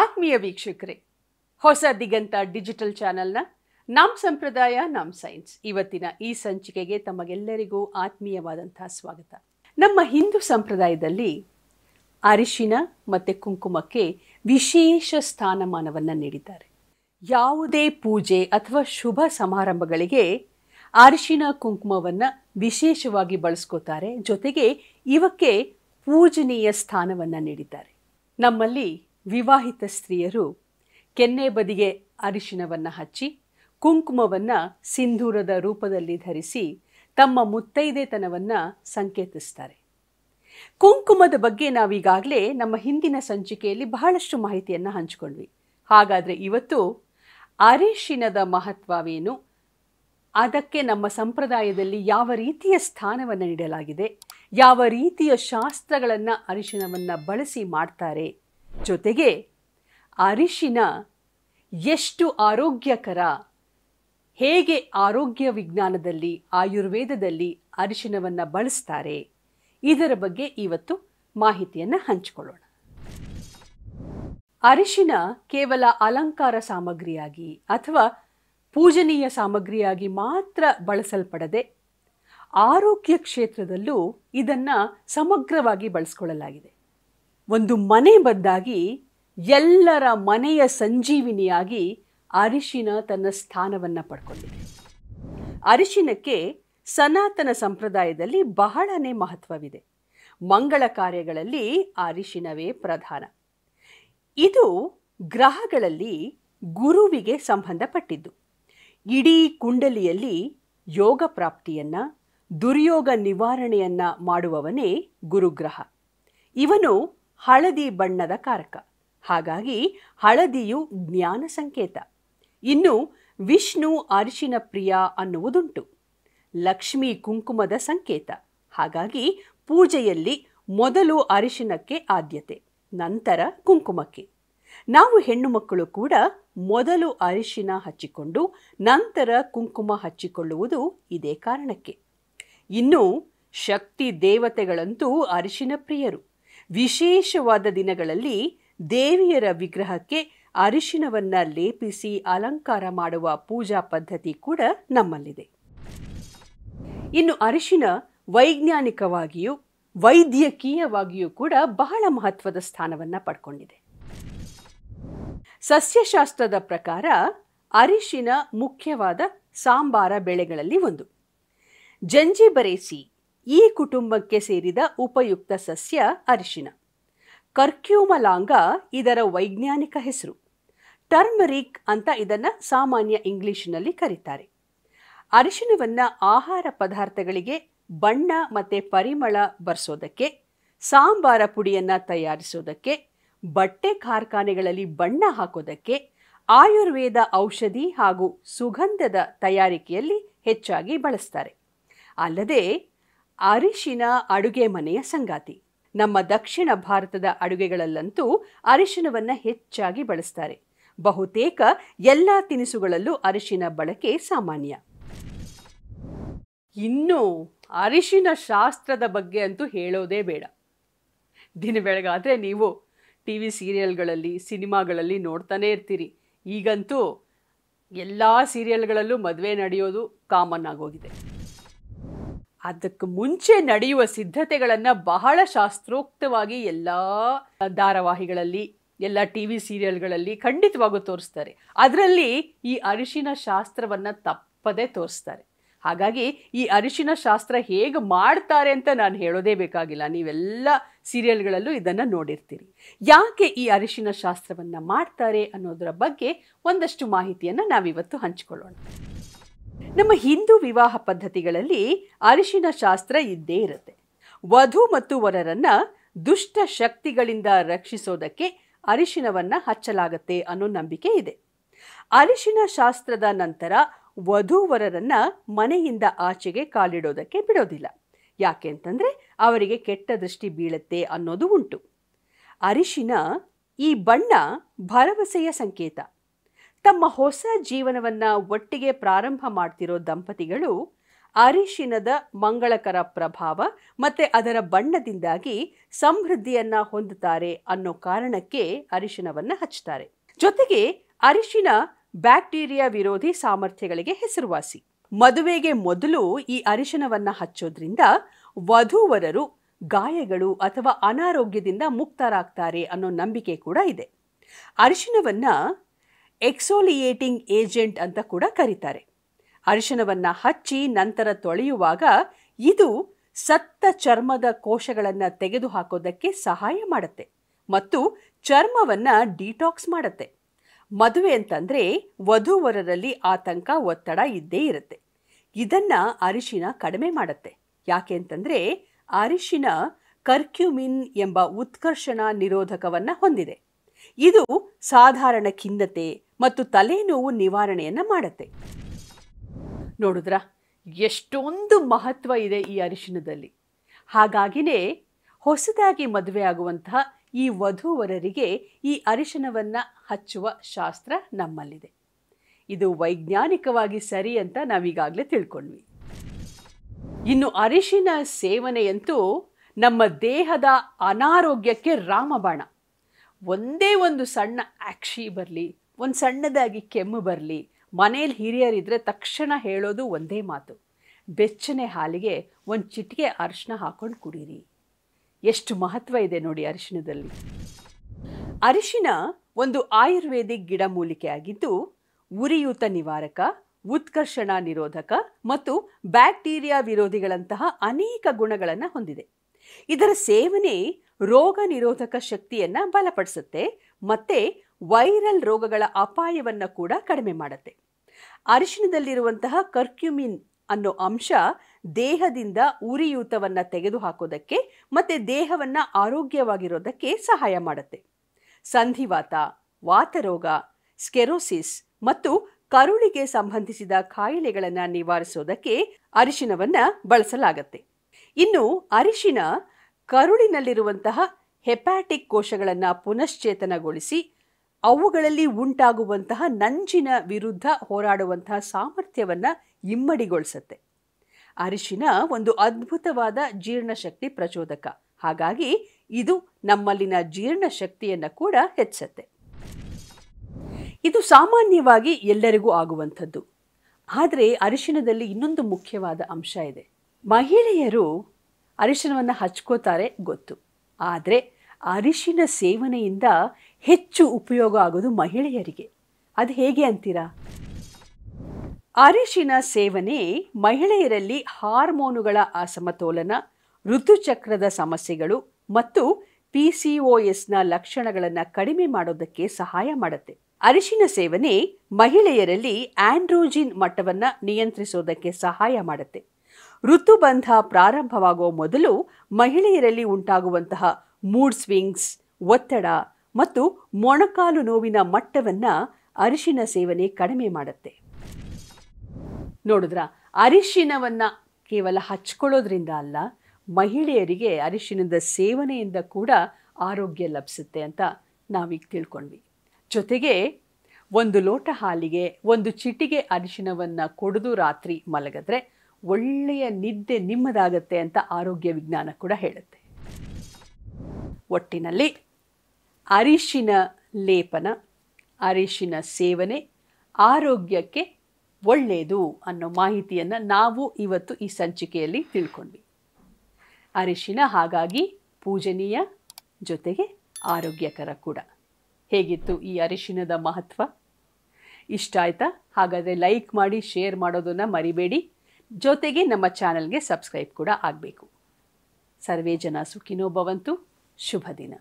ಆತ್ಮೀಯ ವೀಕ್ಷಕರೇ ಹೊಸ ದಿಗಂತ ಡಿಜಿಟಲ್ ಚಾನೆಲ್ನ ನಮ್ ಸಂಪ್ರದಾಯ ನಮ್ ಸೈನ್ಸ್ ಇವತ್ತಿನ ಈ ಸಂಚಿಕೆಗೆ ತಮಗೆಲ್ಲರಿಗೂ ಆತ್ಮೀಯವಾದಂತಹ ಸ್ವಾಗತ ನಮ್ಮ ಹಿಂದೂ ಸಂಪ್ರದಾಯದಲ್ಲಿ ಅರಿಶಿನ ಮತ್ತು ಕುಂಕುಮಕ್ಕೆ ವಿಶೇಷ ಸ್ಥಾನಮಾನವನ್ನು ನೀಡಿದ್ದಾರೆ ಯಾವುದೇ ಪೂಜೆ ಅಥವಾ ಶುಭ ಸಮಾರಂಭಗಳಿಗೆ ಅರಿಶಿನ ಕುಂಕುಮವನ್ನು ವಿಶೇಷವಾಗಿ ಬಳಸ್ಕೋತಾರೆ ಜೊತೆಗೆ ಇವಕ್ಕೆ ಪೂಜನೀಯ ಸ್ಥಾನವನ್ನು ನೀಡಿದ್ದಾರೆ ನಮ್ಮಲ್ಲಿ ವಿವಾಹಿತ ಸ್ತ್ರೀಯರು ಕೆನ್ನೆ ಬದಿಗೆ ಅರಿಶಿನವನ್ನು ಹಚ್ಚಿ ಕುಂಕುಮವನ್ನು ಸಿಂಧೂರದ ರೂಪದಲ್ಲಿ ಧರಿಸಿ ತಮ್ಮ ಮುತ್ತೈದೆತನವನ್ನು ಸಂಕೇತಿಸ್ತಾರೆ ಕುಂಕುಮದ ಬಗ್ಗೆ ನಾವೀಗಾಗಲೇ ನಮ್ಮ ಹಿಂದಿನ ಸಂಚಿಕೆಯಲ್ಲಿ ಬಹಳಷ್ಟು ಮಾಹಿತಿಯನ್ನು ಹಂಚಿಕೊಂಡ್ವಿ ಹಾಗಾದರೆ ಇವತ್ತು ಅರಿಶಿನದ ಮಹತ್ವವೇನು ಅದಕ್ಕೆ ನಮ್ಮ ಸಂಪ್ರದಾಯದಲ್ಲಿ ಯಾವ ರೀತಿಯ ಸ್ಥಾನವನ್ನು ನೀಡಲಾಗಿದೆ ಯಾವ ರೀತಿಯ ಶಾಸ್ತ್ರಗಳನ್ನು ಅರಿಶಿನವನ್ನು ಬಳಸಿ ಮಾಡ್ತಾರೆ ಜೊತೆಗೆ ಅರಿಶಿನ ಎಷ್ಟು ಆರೋಗ್ಯಕರ ಹೇಗೆ ಆರೋಗ್ಯ ವಿಜ್ಞಾನದಲ್ಲಿ ಆಯುರ್ವೇದದಲ್ಲಿ ಅರಿಶಿನವನ್ನು ಬಳಸ್ತಾರೆ ಇದರ ಬಗ್ಗೆ ಇವತ್ತು ಮಾಹಿತಿಯನ್ನು ಹಂಚಿಕೊಳ್ಳೋಣ ಅರಿಶಿನ ಕೇವಲ ಅಲಂಕಾರ ಸಾಮಗ್ರಿಯಾಗಿ ಅಥವಾ ಪೂಜನೀಯ ಸಾಮಗ್ರಿಯಾಗಿ ಮಾತ್ರ ಬಳಸಲ್ಪಡದೆ ಆರೋಗ್ಯ ಕ್ಷೇತ್ರದಲ್ಲೂ ಇದನ್ನು ಸಮಗ್ರವಾಗಿ ಬಳಸ್ಕೊಳ್ಳಲಾಗಿದೆ ಒಂದು ಮನೆ ಬದ್ದಾಗಿ ಎಲ್ಲರ ಮನೆಯ ಸಂಜೀವಿನಿಯಾಗಿ ಅರಿಶಿನ ತನ್ನ ಸ್ಥಾನವನ್ನು ಪಡ್ಕೊಂಡಿದೆ ಅರಿಶಿನಕ್ಕೆ ಸನಾತನ ಸಂಪ್ರದಾಯದಲ್ಲಿ ಬಹಳನೇ ಮಹತ್ವವಿದೆ ಮಂಗಳ ಕಾರ್ಯಗಳಲ್ಲಿ ಅರಿಶಿನವೇ ಪ್ರಧಾನ ಇದು ಗ್ರಹಗಳಲ್ಲಿ ಗುರುವಿಗೆ ಸಂಬಂಧಪಟ್ಟಿದ್ದು ಇಡೀ ಕುಂಡಲಿಯಲ್ಲಿ ಯೋಗ ಪ್ರಾಪ್ತಿಯನ್ನು ದುರ್ಯೋಗ ನಿವಾರಣೆಯನ್ನು ಮಾಡುವವನೇ ಗುರುಗ್ರಹ ಇವನು ಹಳದಿ ಬಣ್ಣದ ಕಾರಕ ಹಾಗಾಗಿ ಹಳದಿಯು ಜ್ಞಾನ ಸಂಕೇತ ಇನ್ನು ವಿಷ್ಣು ಅರಿಶಿನ ಪ್ರಿಯ ಅನ್ನುವುದುಂಟು ಲಕ್ಷ್ಮಿ ಕುಂಕುಮದ ಸಂಕೇತ ಹಾಗಾಗಿ ಪೂಜೆಯಲ್ಲಿ ಮೊದಲು ಅರಿಶಿನಕ್ಕೆ ಆದ್ಯತೆ ನಂತರ ಕುಂಕುಮಕ್ಕೆ ನಾವು ಹೆಣ್ಣು ಮಕ್ಕಳು ಕೂಡ ಮೊದಲು ಅರಿಶಿನ ಹಚ್ಚಿಕೊಂಡು ನಂತರ ಕುಂಕುಮ ಹಚ್ಚಿಕೊಳ್ಳುವುದು ಇದೇ ಕಾರಣಕ್ಕೆ ಇನ್ನು ಶಕ್ತಿ ದೇವತೆಗಳಂತೂ ಅರಿಶಿನ ಪ್ರಿಯರು ವಿಶೇಷವಾದ ದಿನಗಳಲ್ಲಿ ದೇವಿಯರ ವಿಗ್ರಹಕ್ಕೆ ಅರಿಶಿನವನ್ನ ಲೇಪಿಸಿ ಅಲಂಕಾರ ಮಾಡುವ ಪೂಜಾ ಪದ್ಧತಿ ಕೂಡ ನಮ್ಮಲ್ಲಿದೆ ಇನ್ನು ಅರಿಶಿನ ವೈಜ್ಞಾನಿಕವಾಗಿಯೂ ವೈದ್ಯಕೀಯವಾಗಿಯೂ ಕೂಡ ಬಹಳ ಮಹತ್ವದ ಸ್ಥಾನವನ್ನು ಪಡ್ಕೊಂಡಿದೆ ಸಸ್ಯಶಾಸ್ತ್ರದ ಪ್ರಕಾರ ಅರಿಶಿನ ಮುಖ್ಯವಾದ ಸಾಂಬಾರ ಬೆಳೆಗಳಲ್ಲಿ ಒಂದು ಬರೇಸಿ ಈ ಕುಟುಂಬಕ್ಕೆ ಸೇರಿದ ಉಪಯುಕ್ತ ಸಸ್ಯ ಅರಿಶಿನ ಕರ್ಕ್ಯೂಮಲಾಂಗ ಇದರ ವೈಜ್ಞಾನಿಕ ಹೆಸರು ಟರ್ಮರಿಕ್ ಅಂತ ಇದನ್ನು ಸಾಮಾನ್ಯ ಇಂಗ್ಲಿಷ್ನಲ್ಲಿ ಕರೀತಾರೆ ಅರಿಶಿನವನ್ನು ಆಹಾರ ಪದಾರ್ಥಗಳಿಗೆ ಬಣ್ಣ ಮತ್ತು ಪರಿಮಳ ಬರೆಸೋದಕ್ಕೆ ಸಾಂಬಾರ ಪುಡಿಯನ್ನು ತಯಾರಿಸೋದಕ್ಕೆ ಬಟ್ಟೆ ಕಾರ್ಖಾನೆಗಳಲ್ಲಿ ಬಣ್ಣ ಹಾಕೋದಕ್ಕೆ ಆಯುರ್ವೇದ ಔಷಧಿ ಹಾಗೂ ಸುಗಂಧದ ತಯಾರಿಕೆಯಲ್ಲಿ ಹೆಚ್ಚಾಗಿ ಬಳಸ್ತಾರೆ ಅಲ್ಲದೆ ಅರಿಶಿನ ಅಡುಗೆ ಮನೆಯ ಸಂಗಾತಿ ನಮ್ಮ ದಕ್ಷಿಣ ಭಾರತದ ಅಡುಗೆಗಳಲ್ಲಂತೂ ಅರಿಶಿನವನ್ನು ಹೆಚ್ಚಾಗಿ ಬಳಸ್ತಾರೆ ಬಹುತೇಕ ಎಲ್ಲ ತಿನಿಸುಗಳಲ್ಲೂ ಅರಿಶಿನ ಬಳಕೆ ಸಾಮಾನ್ಯ ಇನ್ನು ಅರಿಶಿನ ಶಾಸ್ತ್ರದ ಬಗ್ಗೆ ಅಂತೂ ಹೇಳೋದೇ ಬೇಡ ದಿನ ಬೆಳಗಾದರೆ ನೀವು ಟಿ ವಿ ಸೀರಿಯಲ್ಗಳಲ್ಲಿ ಸಿನಿಮಾಗಳಲ್ಲಿ ನೋಡ್ತಾನೇ ಇರ್ತೀರಿ ಈಗಂತೂ ಎಲ್ಲ ಸೀರಿಯಲ್ಗಳಲ್ಲೂ ಮದುವೆ ನಡೆಯೋದು ಕಾಮನ್ ಆಗೋಗಿದೆ ಅದಕ್ಕೆ ಮುಂಚೆ ನಡೆಯುವ ಸಿದ್ಧತೆಗಳನ್ನು ಬಹಳ ಶಾಸ್ತ್ರೋಕ್ತವಾಗಿ ಎಲ್ಲ ಧಾರಾವಾಹಿಗಳಲ್ಲಿ ಎಲ್ಲ ಟಿ ವಿ ಸೀರಿಯಲ್ಗಳಲ್ಲಿ ಖಂಡಿತವಾಗೂ ತೋರಿಸ್ತಾರೆ ಅದರಲ್ಲಿ ಈ ಅರಿಶಿನ ಶಾಸ್ತ್ರವನ್ನು ತಪ್ಪದೇ ತೋರಿಸ್ತಾರೆ ಹಾಗಾಗಿ ಈ ಅರಿಶಿನ ಶಾಸ್ತ್ರ ಹೇಗೆ ಮಾಡ್ತಾರೆ ಅಂತ ನಾನು ಹೇಳೋದೇ ಬೇಕಾಗಿಲ್ಲ ನೀವೆಲ್ಲ ಸೀರಿಯಲ್ಗಳಲ್ಲೂ ಇದನ್ನು ನೋಡಿರ್ತೀರಿ ಯಾಕೆ ಈ ಅರಿಶಿನ ಶಾಸ್ತ್ರವನ್ನು ಮಾಡ್ತಾರೆ ಅನ್ನೋದರ ಬಗ್ಗೆ ಒಂದಷ್ಟು ಮಾಹಿತಿಯನ್ನು ನಾವಿವತ್ತು ಹಂಚಿಕೊಳ್ಳೋಣ ನಮ್ಮ ಹಿಂದೂ ವಿವಾಹ ಪದ್ಧತಿಗಳಲ್ಲಿ ಅರಿಶಿನ ಶಾಸ್ತ್ರ ಇದ್ದೇ ಇರುತ್ತೆ ವಧು ಮತ್ತು ವರರನ್ನ ದುಷ್ಟ ಶಕ್ತಿಗಳಿಂದ ರಕ್ಷಿಸೋದಕ್ಕೆ ಅರಿಶಿನವನ್ನ ಹಚ್ಚಲಾಗತ್ತೆ ಅನ್ನೋ ನಂಬಿಕೆ ಇದೆ ಅರಿಶಿನ ಶಾಸ್ತ್ರದ ನಂತರ ವಧುವರರನ್ನ ಮನೆಯಿಂದ ಆಚೆಗೆ ಕಾಲಿಡೋದಕ್ಕೆ ಬಿಡೋದಿಲ್ಲ ಯಾಕೆ ಅವರಿಗೆ ಕೆಟ್ಟ ದೃಷ್ಟಿ ಬೀಳುತ್ತೆ ಅನ್ನೋದು ಉಂಟು ಅರಿಶಿನ ಈ ಬಣ್ಣ ಭರವಸೆಯ ಸಂಕೇತ ತಮ್ಮ ಹೊಸ ಜೀವನವನ್ನ ಒಟ್ಟಿಗೆ ಪ್ರಾರಂಭ ಮಾಡ್ತಿರೋ ದಂಪತಿಗಳು ಅರಿಶಿನದ ಮಂಗಳಕರ ಪ್ರಭಾವ ಮತ್ತೆ ಅದರ ಬಣ್ಣದಿಂದಾಗಿ ಸಮೃದ್ಧಿಯನ್ನ ಹೊಂದುತ್ತಾರೆ ಅನ್ನೋ ಕಾರಣಕ್ಕೆ ಅರಿಶಿನವನ್ನ ಹಚ್ತಾರೆ ಜೊತೆಗೆ ಅರಿಶಿನ ಬ್ಯಾಕ್ಟೀರಿಯಾ ವಿರೋಧಿ ಸಾಮರ್ಥ್ಯಗಳಿಗೆ ಹೆಸರುವಾಸಿ ಮದುವೆಗೆ ಮೊದಲು ಈ ಅರಿಶಿನವನ್ನ ಹಚ್ಚೋದ್ರಿಂದ ವಧುವರರು ಗಾಯಗಳು ಅಥವಾ ಅನಾರೋಗ್ಯದಿಂದ ಮುಕ್ತರಾಗ್ತಾರೆ ಅನ್ನೋ ನಂಬಿಕೆ ಕೂಡ ಇದೆ ಅರಿಶಿನವನ್ನ ಎಕ್ಸೋಲಿಯೇಟಿಂಗ್ ಏಜೆಂಟ್ ಅಂತ ಕೂಡ ಕರೀತಾರೆ ಅರಿಶಿನವನ್ನು ಹಚ್ಚಿ ನಂತರ ತೊಳೆಯುವಾಗ ಇದು ಸತ್ತ ಚರ್ಮದ ಕೋಶಗಳನ್ನು ತೆಗೆದುಹಾಕೋದಕ್ಕೆ ಸಹಾಯ ಮಾಡುತ್ತೆ ಮತ್ತು ಚರ್ಮವನ್ನು ಡಿಟಾಕ್ಸ್ ಮಾಡುತ್ತೆ ಮದುವೆ ಅಂತಂದರೆ ವಧುವರರಲ್ಲಿ ಆತಂಕ ಒತ್ತಡ ಇದ್ದೇ ಇರುತ್ತೆ ಇದನ್ನು ಅರಿಶಿನ ಕಡಿಮೆ ಮಾಡುತ್ತೆ ಯಾಕೆ ಅಂತಂದರೆ ಅರಿಶಿನ ಕರ್ಕ್ಯುಮಿನ್ ಎಂಬ ಉತ್ಕರ್ಷಣ ನಿರೋಧಕವನ್ನು ಹೊಂದಿದೆ ಇದು ಸಾಧಾರಣ ಖಿನ್ನತೆ ಮತ್ತು ತಲೆನೋವು ನಿವಾರಣೆಯನ್ನು ಮಾಡುತ್ತೆ ನೋಡಿದ್ರ ಎಷ್ಟೊಂದು ಮಹತ್ವ ಇದೆ ಈ ಅರಿಶಿನದಲ್ಲಿ ಹಾಗಾಗಿನೇ ಹೊಸದಾಗಿ ಮದುವೆ ಆಗುವಂತಹ ಈ ವಧುವರರಿಗೆ ಈ ಅರಿಶಿನವನ್ನು ಹಚ್ಚುವ ಶಾಸ್ತ್ರ ನಮ್ಮಲ್ಲಿದೆ ಇದು ವೈಜ್ಞಾನಿಕವಾಗಿ ಸರಿ ಅಂತ ನಾವೀಗಾಗಲೇ ತಿಳ್ಕೊಂಡ್ವಿ ಇನ್ನು ಅರಿಶಿನ ಸೇವನೆಯಂತೂ ನಮ್ಮ ದೇಹದ ಅನಾರೋಗ್ಯಕ್ಕೆ ರಾಮಬಾಣ ಒಂದೇ ಒಂದು ಸಣ್ಣ ಆಕ್ಷಿ ಬರಲಿ ಒಂದು ಸಣ್ಣದಾಗಿ ಕೆಮ್ಮು ಬರಲಿ ಮನೇಲಿ ಹಿರಿಯರಿದ್ರೆ ತಕ್ಷಣ ಹೇಳೋದು ಒಂದೇ ಮಾತು ಬೆಚ್ಚನೆ ಹಾಲಿಗೆ ಒಂದು ಚಿಟಿಕೆ ಅರಿಶಿನ ಹಾಕ್ಕೊಂಡು ಕುಡೀರಿ ಎಷ್ಟು ಮಹತ್ವ ಇದೆ ನೋಡಿ ಅರಿಶಿನದಲ್ಲಿ ಅರಿಶಿನ ಒಂದು ಆಯುರ್ವೇದಿಕ್ ಗಿಡಮೂಲಿಕೆ ಆಗಿದ್ದು ಉರಿಯೂತ ನಿವಾರಕ ಉತ್ಕರ್ಷಣ ನಿರೋಧಕ ಮತ್ತು ಬ್ಯಾಕ್ಟೀರಿಯಾ ವಿರೋಧಿಗಳಂತಹ ಅನೇಕ ಗುಣಗಳನ್ನು ಹೊಂದಿದೆ ಇದರ ಸೇವನೆ ರೋಗ ನಿರೋಧಕ ಶಕ್ತಿಯನ್ನು ಬಲಪಡಿಸುತ್ತೆ ಮತ್ತು ವೈರಲ್ ರೋಗಗಳ ಅಪಾಯವನ್ನು ಕೂಡ ಕಡಿಮೆ ಮಾಡುತ್ತೆ ಅರಿಶಿಣದಲ್ಲಿರುವಂತಹ ಕರ್ಕ್ಯುಮಿನ್ ಅನ್ನೋ ಅಂಶ ದೇಹದಿಂದ ಉರಿಯೂತವನ್ನು ತೆಗೆದುಹಾಕೋದಕ್ಕೆ ಮತ್ತು ದೇಹವನ್ನು ಆರೋಗ್ಯವಾಗಿರೋದಕ್ಕೆ ಸಹಾಯ ಮಾಡುತ್ತೆ ಸಂಧಿವಾತ ವಾತರೋಗ ಸ್ಕೆರೋಸಿಸ್ ಮತ್ತು ಕರುಳಿಗೆ ಸಂಬಂಧಿಸಿದ ಕಾಯಿಲೆಗಳನ್ನು ನಿವಾರಿಸೋದಕ್ಕೆ ಅರಿಶಿಣವನ್ನು ಬಳಸಲಾಗತ್ತೆ ಇನ್ನು ಅರಿಶಿನ ಕರುಳಿನಲ್ಲಿರುವಂತಹ ಹೆಪ್ಯಾಟಿಕ್ ಕೋಶಗಳನ್ನು ಪುನಶ್ಚೇತನಗೊಳಿಸಿ ಅವುಗಳಲ್ಲಿ ಉಂಟಾಗುವಂತಹ ನಂಜಿನ ವಿರುದ್ಧ ಹೋರಾಡುವಂತಹ ಸಾಮರ್ಥ್ಯವನ್ನು ಇಮ್ಮಡಿಗೊಳಿಸುತ್ತೆ ಅರಿಶಿನ ಒಂದು ಅದ್ಭುತವಾದ ಜೀರ್ಣಶಕ್ತಿ ಪ್ರಚೋದಕ ಹಾಗಾಗಿ ಇದು ನಮ್ಮಲ್ಲಿನ ಜೀರ್ಣಶಕ್ತಿಯನ್ನು ಕೂಡ ಹೆಚ್ಚುತ್ತೆ ಇದು ಸಾಮಾನ್ಯವಾಗಿ ಎಲ್ಲರಿಗೂ ಆಗುವಂಥದ್ದು ಆದರೆ ಅರಿಶಿನದಲ್ಲಿ ಇನ್ನೊಂದು ಮುಖ್ಯವಾದ ಅಂಶ ಇದೆ ಮಹಿಳೆಯರು ಅರಿಶಿನವನ್ನು ಹಚ್ಕೋತಾರೆ ಗೊತ್ತು ಆದರೆ ಅರಿಶಿನ ಸೇವನೆಯಿಂದ ಹೆಚ್ಚು ಉಪಯೋಗ ಆಗೋದು ಮಹಿಳೆಯರಿಗೆ ಅದು ಹೇಗೆ ಅಂತೀರಾ ಅರಿಶಿನ ಸೇವನೆ ಮಹಿಳೆಯರಲ್ಲಿ ಹಾರ್ಮೋನುಗಳ ಅಸಮತೋಲನ ಋತುಚಕ್ರದ ಸಮಸ್ಯೆಗಳು ಮತ್ತು ಪಿ ಸಿ ಒ ಎಸ್ನ ಲಕ್ಷಣಗಳನ್ನು ಕಡಿಮೆ ಮಾಡೋದಕ್ಕೆ ಸಹಾಯ ಮಾಡುತ್ತೆ ಅರಿಶಿನ ಸೇವನೆ ಮಹಿಳೆಯರಲ್ಲಿ ಆಂಡ್ರೋಜಿನ್ ಮಟ್ಟವನ್ನು ನಿಯಂತ್ರಿಸೋದಕ್ಕೆ ಸಹಾಯ ಮಾಡುತ್ತೆ ಋತುಬಂಧ ಪ್ರಾರಂಭವಾಗುವ ಮೊದಲು ಮಹಿಳೆಯರಲ್ಲಿ ಉಂಟಾಗುವಂತಹ ಮೂಡ್ ಸ್ವಿಂಗ್ಸ್ ಒತ್ತಡ ಮತ್ತು ಮೊಣಕಾಲು ನೋವಿನ ಮಟ್ಟವನ್ನು ಅರಿಶಿನ ಸೇವನೆ ಕಡಿಮೆ ಮಾಡುತ್ತೆ ನೋಡಿದ್ರ ಅರಿಶಿನವನ್ನು ಕೇವಲ ಹಚ್ಕೊಳ್ಳೋದ್ರಿಂದ ಅಲ್ಲ ಮಹಿಳೆಯರಿಗೆ ಅರಿಶಿನದ ಸೇವನೆಯಿಂದ ಕೂಡ ಆರೋಗ್ಯ ಲಭಿಸುತ್ತೆ ಅಂತ ನಾವೀಗ ತಿಳ್ಕೊಂಡ್ವಿ ಜೊತೆಗೆ ಒಂದು ಲೋಟ ಹಾಲಿಗೆ ಒಂದು ಚಿಟಿಗೆ ಅರಿಶಿನವನ್ನು ಕೊಡದು ರಾತ್ರಿ ಮಲಗದ್ರೆ ಒಳ್ಳೆಯ ನಿದ್ದೆ ನಿಮ್ಮದಾಗತ್ತೆ ಅಂತ ಆರೋಗ್ಯ ವಿಜ್ಞಾನ ಕೂಡ ಹೇಳುತ್ತೆ ಒಟ್ಟಿನಲ್ಲಿ ಅರಿಶಿನ ಲೇಪನ ಅರಿಶಿನ ಸೇವನೆ ಆರೋಗ್ಯಕ್ಕೆ ಒಳ್ಳೆಯದು ಅನ್ನೋ ಮಾಹಿತಿಯನ್ನು ನಾವು ಇವತ್ತು ಈ ಸಂಚಿಕೆಯಲ್ಲಿ ತಿಳ್ಕೊಂಡ್ವಿ ಅರಿಶಿನ ಹಾಗಾಗಿ ಪೂಜನೀಯ ಜೊತೆಗೆ ಆರೋಗ್ಯಕರ ಕೂಡ ಹೇಗಿತ್ತು ಈ ಅರಿಶಿನದ ಮಹತ್ವ ಇಷ್ಟ ಆಯಿತಾ ಹಾಗಾದರೆ ಲೈಕ್ ಮಾಡಿ ಶೇರ್ ಮಾಡೋದನ್ನು ಮರಿಬೇಡಿ ಜೊತೆಗೆ ನಮ್ಮ ಚಾನಲ್ಗೆ ಸಬ್ಸ್ಕ್ರೈಬ್ ಕೂಡ ಆಗಬೇಕು ಸರ್ವೇ ಜನ ಸುಖಿನೋ ಭವಂತು ಶುಭ ದಿನ